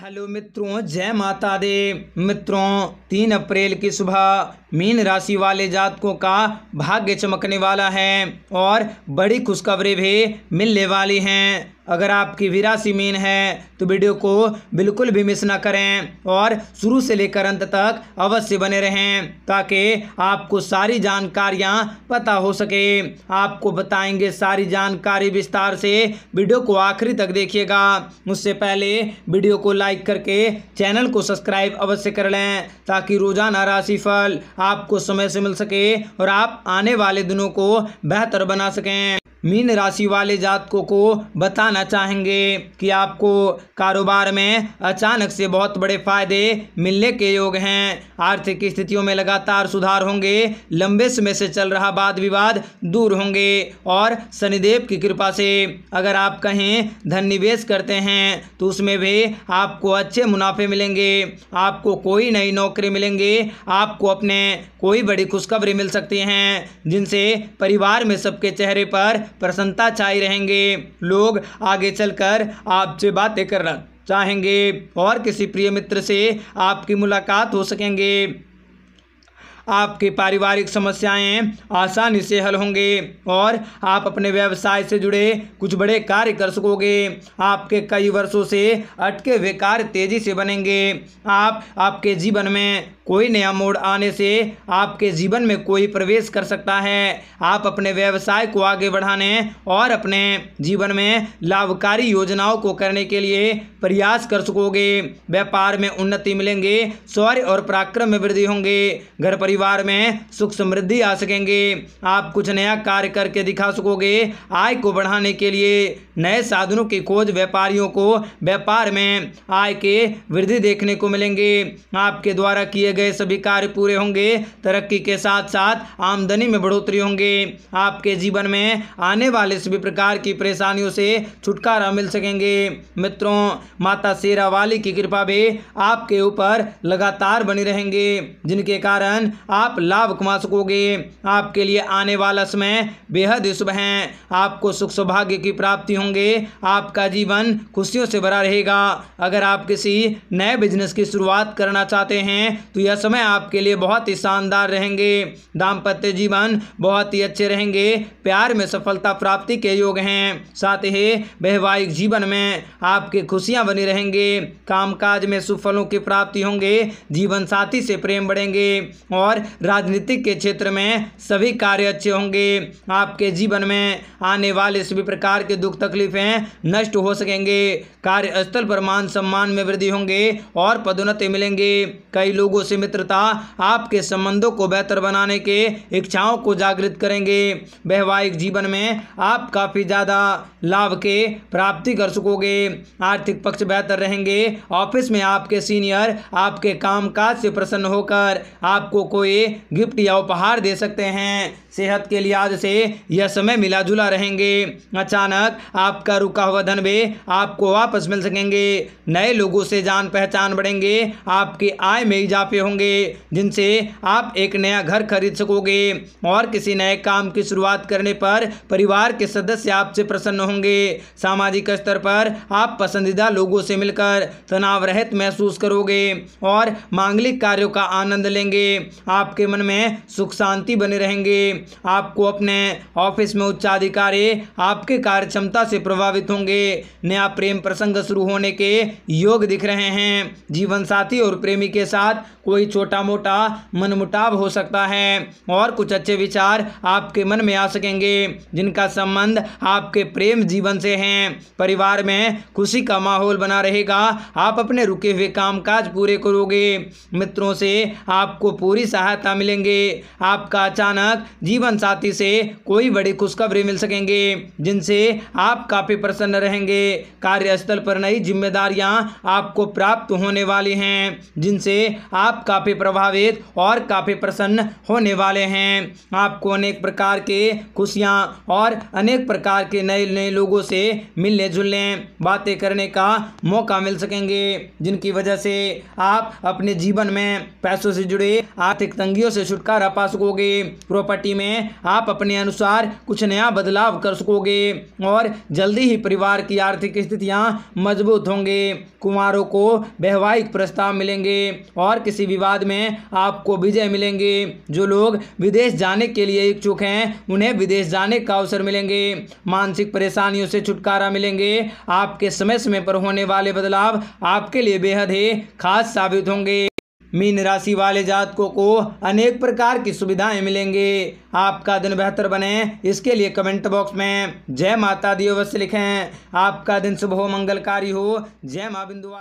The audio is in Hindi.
हेलो मित्रों जय माता दे मित्रों तीन अप्रैल की सुबह मीन राशि वाले जातकों का भाग्य चमकने वाला है और बड़ी खुशखबरी भी मिलने वाली हैं अगर आपकी विरासी मीन है तो वीडियो को बिल्कुल भी मिस ना करें और शुरू से लेकर अंत तक अवश्य बने रहें ताकि आपको सारी जानकारियाँ पता हो सके आपको बताएंगे सारी जानकारी विस्तार से वीडियो को आखिरी तक देखिएगा उससे पहले वीडियो को लाइक करके चैनल को सब्सक्राइब अवश्य कर लें ताकि रोजाना राशिफल आपको समय से मिल सके और आप आने वाले दिनों को बेहतर बना सकें मीन राशि वाले जातकों को बताना चाहेंगे कि आपको कारोबार में अचानक से बहुत बड़े फायदे मिलने के योग हैं आर्थिक स्थितियों में लगातार सुधार होंगे लंबे समय से चल रहा वाद विवाद दूर होंगे और शनिदेव की कृपा से अगर आप कहीं धन निवेश करते हैं तो उसमें भी आपको अच्छे मुनाफे मिलेंगे आपको कोई नई नौकरी मिलेंगे आपको अपने कोई बड़ी खुशखबरी मिल सकती हैं जिनसे परिवार में सबके चेहरे पर प्रसन्नता छाई रहेंगे लोग आगे चलकर आपसे बातें करना चाहेंगे और किसी प्रिय मित्र से आपकी मुलाकात हो सकेंगे आपकी पारिवारिक समस्याएं आसानी से हल होंगे और आप अपने व्यवसाय से जुड़े कुछ बड़े कार्य कर सकोगे आपके कई वर्षों से अटके हुए कार्य तेजी से बनेंगे आप आपके जीवन में कोई नया मोड़ आने से आपके जीवन में कोई प्रवेश कर सकता है आप अपने व्यवसाय को आगे बढ़ाने और अपने जीवन में लाभकारी योजनाओं को करने के लिए प्रयास कर सकोगे व्यापार में उन्नति मिलेंगे सौर्य और पराक्रम में वृद्धि होंगे घर परिवार परिवार में सुख समृद्धि आ सकेंगे आप कुछ नया कार्य करके दिखा सकोगे आय को बढ़ाने के लिए नए साधनों की खोज व्यापारियों को व्यापार में आय के वृद्धि देखने को मिलेंगे आपके द्वारा किए गए सभी कार्य पूरे होंगे तरक्की के साथ साथ आमदनी में बढ़ोतरी होंगे आपके जीवन में आने वाले सभी प्रकार की परेशानियों से छुटकारा मिल सकेंगे मित्रों माता शेरा वाली की कृपा भी आपके ऊपर लगातार बनी रहेंगे जिनके कारण आप लाभ कमा सकोगे आपके लिए आने वाला समय बेहद शुभ है आपको सुख सौभाग्य की प्राप्ति होंगे आपका जीवन खुशियों से भरा रहेगा अगर आप किसी नए बिजनेस की शुरुआत करना चाहते हैं तो यह समय आपके लिए बहुत ही शानदार रहेंगे दाम्पत्य जीवन बहुत ही अच्छे रहेंगे प्यार में सफलता प्राप्ति के योग हैं साथ ही वैवाहिक जीवन में आपके खुशियाँ बनी रहेंगे कामकाज में सुफलों की प्राप्ति होंगे जीवन साथी से प्रेम बढ़ेंगे और और राजनीतिक के क्षेत्र में सभी कार्य अच्छे होंगे आपके जीवन में आने वाले सभी प्रकार के दुख तकलीफें नष्ट हो सकेंगे कार्यस्थल पर मान सम्मान में वृद्धि होंगे और पदोन्नति मिलेंगे कई लोगों से मित्रता आपके संबंधों को बेहतर बनाने के इच्छाओं को जागृत करेंगे वैवाहिक जीवन में आप काफ़ी ज़्यादा लाभ के प्राप्ति कर सकोगे आर्थिक पक्ष बेहतर रहेंगे ऑफिस में आपके सीनियर आपके कामकाज से प्रसन्न होकर आपको आपको ये गिफ्ट या उपहार दे सकते हैं सेहत के लिहाज से यह समय मिला जुला रहेंगे अचानक आपका रुका हुआ धन भी आपको वापस मिल सकेंगे नए लोगों से जान पहचान बढ़ेंगे आपके आय में इजाफे होंगे जिनसे आप एक नया घर खरीद सकोगे और किसी नए काम की शुरुआत करने पर परिवार के सदस्य आपसे प्रसन्न होंगे सामाजिक स्तर पर आप पसंदीदा लोगों से मिलकर तनाव रहित महसूस करोगे और मांगलिक कार्यों का आनंद लेंगे आपके मन में सुख शांति बने रहेंगे आपको अपने ऑफिस में उच्च अधिकारी आपके कार्य क्षमता से प्रभावित होंगे नया प्रेम प्रसंग शुरू होने के योग दिख रहे हैं जीवन साथी और प्रेमी के साथ कोई छोटा मोटा मनमुटाव हो सकता है और कुछ अच्छे विचार आपके मन में आ सकेंगे जिनका संबंध आपके प्रेम जीवन से है परिवार में खुशी का माहौल बना रहेगा आप अपने रुके हुए कामकाज पूरे करोगे मित्रों से आपको पूरी सहायता मिलेंगे आपका अचानक जीवन साथी से कोई बड़ी खुशखबरी मिल सकेंगे जिनसे आप काफ़ी प्रसन्न रहेंगे कार्यस्थल पर नई जिम्मेदारियां आपको प्राप्त होने वाली हैं जिनसे आप काफ़ी प्रभावित और काफ़ी प्रसन्न होने वाले हैं आपको अनेक प्रकार के खुशियाँ और अनेक प्रकार के नए नए लोगों से मिलने जुलने बातें करने का मौका मिल सकेंगे जिनकी वजह से आप अपने जीवन में पैसों से जुड़े आर्थिक तंगियों से छुटकारा पा सकोगे प्रॉपर्टी में आप अपने अनुसार कुछ नया बदलाव कर सकोगे और जल्दी ही परिवार की आर्थिक स्थितियाँ मजबूत होंगे कुमारों को वैवाहिक प्रस्ताव मिलेंगे और किसी विवाद में आपको विजय मिलेंगे जो लोग विदेश जाने के लिए इच्छुक हैं उन्हें विदेश जाने का अवसर मिलेंगे मानसिक परेशानियों से छुटकारा मिलेंगे आपके समय समय पर होने वाले बदलाव आपके लिए बेहद ही खास साबित होंगे मीन राशि वाले जातकों को अनेक प्रकार की सुविधाएं मिलेंगे आपका दिन बेहतर बने इसके लिए कमेंट बॉक्स में जय माता दी अवश्य लिखें आपका दिन शुभ हो मंगलकारी हो जय माँ बिंदु